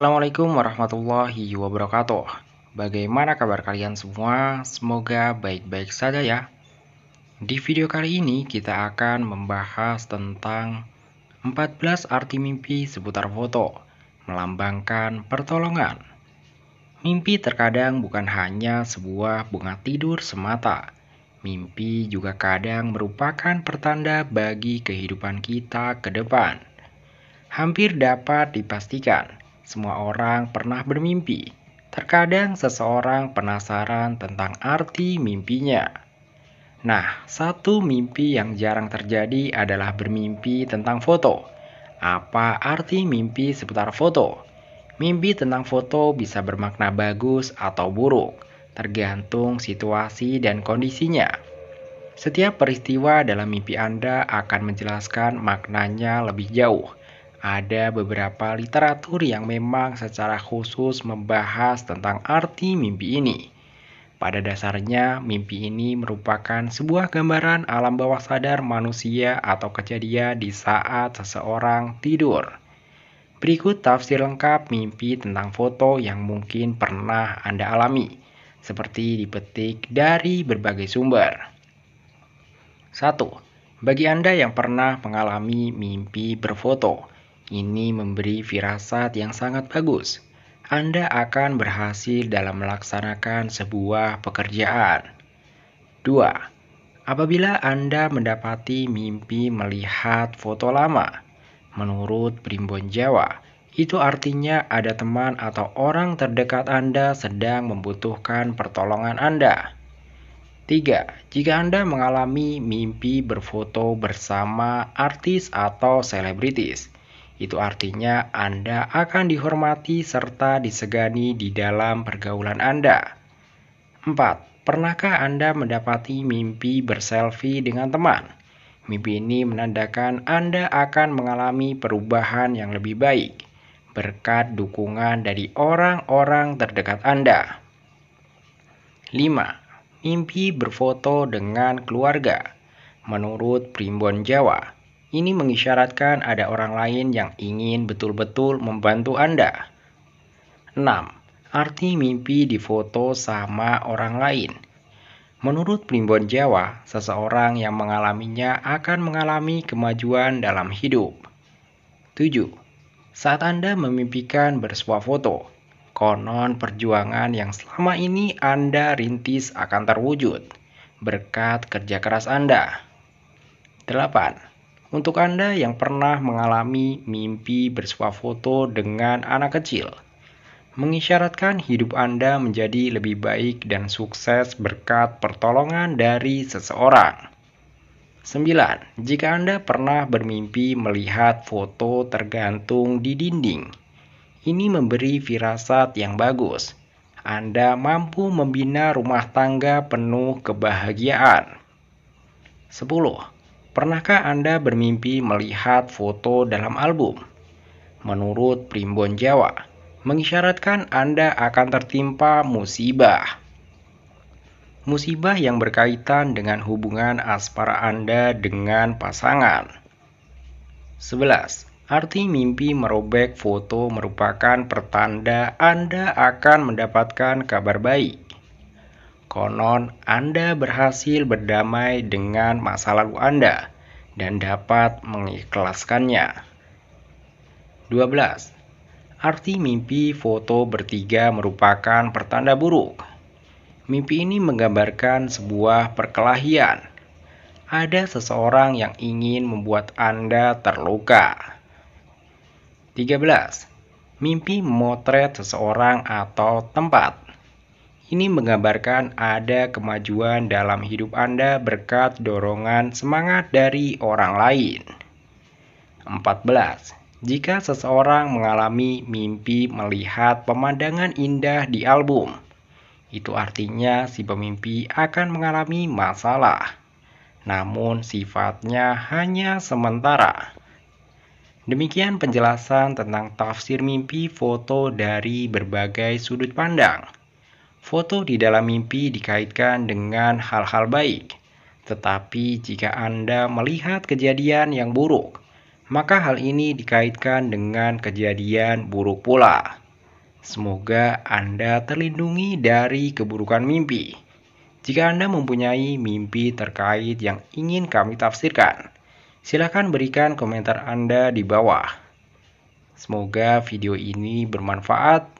Assalamualaikum warahmatullahi wabarakatuh. Bagaimana kabar kalian semua? Semoga baik-baik saja ya. Di video kali ini kita akan membahas tentang 14 arti mimpi seputar foto, melambangkan pertolongan. Mimpi terkadang bukan hanya sebuah bunga tidur semata. Mimpi juga kadang merupakan pertanda bagi kehidupan kita ke depan. Hampir dapat dipastikan semua orang pernah bermimpi. Terkadang seseorang penasaran tentang arti mimpinya. Nah, satu mimpi yang jarang terjadi adalah bermimpi tentang foto. Apa arti mimpi seputar foto? Mimpi tentang foto bisa bermakna bagus atau buruk, tergantung situasi dan kondisinya. Setiap peristiwa dalam mimpi Anda akan menjelaskan maknanya lebih jauh ada beberapa literatur yang memang secara khusus membahas tentang arti mimpi ini. Pada dasarnya, mimpi ini merupakan sebuah gambaran alam bawah sadar manusia atau kejadian di saat seseorang tidur. Berikut tafsir lengkap mimpi tentang foto yang mungkin pernah Anda alami, seperti dipetik dari berbagai sumber. 1. Bagi Anda yang pernah mengalami mimpi berfoto, ini memberi firasat yang sangat bagus. Anda akan berhasil dalam melaksanakan sebuah pekerjaan. 2. Apabila Anda mendapati mimpi melihat foto lama, menurut Primbon Jawa, itu artinya ada teman atau orang terdekat Anda sedang membutuhkan pertolongan Anda. 3. Jika Anda mengalami mimpi berfoto bersama artis atau selebritis, itu artinya Anda akan dihormati serta disegani di dalam pergaulan Anda. 4. Pernahkah Anda mendapati mimpi berselfie dengan teman? Mimpi ini menandakan Anda akan mengalami perubahan yang lebih baik berkat dukungan dari orang-orang terdekat Anda. 5. Mimpi berfoto dengan keluarga. Menurut Primbon Jawa, ini mengisyaratkan ada orang lain yang ingin betul-betul membantu Anda. 6. Arti mimpi difoto sama orang lain. Menurut primbon Jawa, seseorang yang mengalaminya akan mengalami kemajuan dalam hidup. 7. Saat Anda memimpikan bersuah foto, konon perjuangan yang selama ini Anda rintis akan terwujud berkat kerja keras Anda. 8. Untuk Anda yang pernah mengalami mimpi bersuah foto dengan anak kecil, mengisyaratkan hidup Anda menjadi lebih baik dan sukses berkat pertolongan dari seseorang. 9. Jika Anda pernah bermimpi melihat foto tergantung di dinding, ini memberi firasat yang bagus. Anda mampu membina rumah tangga penuh kebahagiaan. 10. Pernahkah Anda bermimpi melihat foto dalam album? Menurut Primbon Jawa, mengisyaratkan Anda akan tertimpa musibah. Musibah yang berkaitan dengan hubungan aspara Anda dengan pasangan. 11. Arti mimpi merobek foto merupakan pertanda Anda akan mendapatkan kabar baik. Konon, Anda berhasil berdamai dengan masa lalu Anda dan dapat mengikhlaskannya. 12. Arti mimpi foto bertiga merupakan pertanda buruk. Mimpi ini menggambarkan sebuah perkelahian. Ada seseorang yang ingin membuat Anda terluka. 13. Mimpi memotret seseorang atau tempat ini menggambarkan ada kemajuan dalam hidup Anda berkat dorongan semangat dari orang lain. 14. Jika seseorang mengalami mimpi melihat pemandangan indah di album, itu artinya si pemimpi akan mengalami masalah. Namun sifatnya hanya sementara. Demikian penjelasan tentang tafsir mimpi foto dari berbagai sudut pandang. Foto di dalam mimpi dikaitkan dengan hal-hal baik. Tetapi jika Anda melihat kejadian yang buruk, maka hal ini dikaitkan dengan kejadian buruk pula. Semoga Anda terlindungi dari keburukan mimpi. Jika Anda mempunyai mimpi terkait yang ingin kami tafsirkan, silakan berikan komentar Anda di bawah. Semoga video ini bermanfaat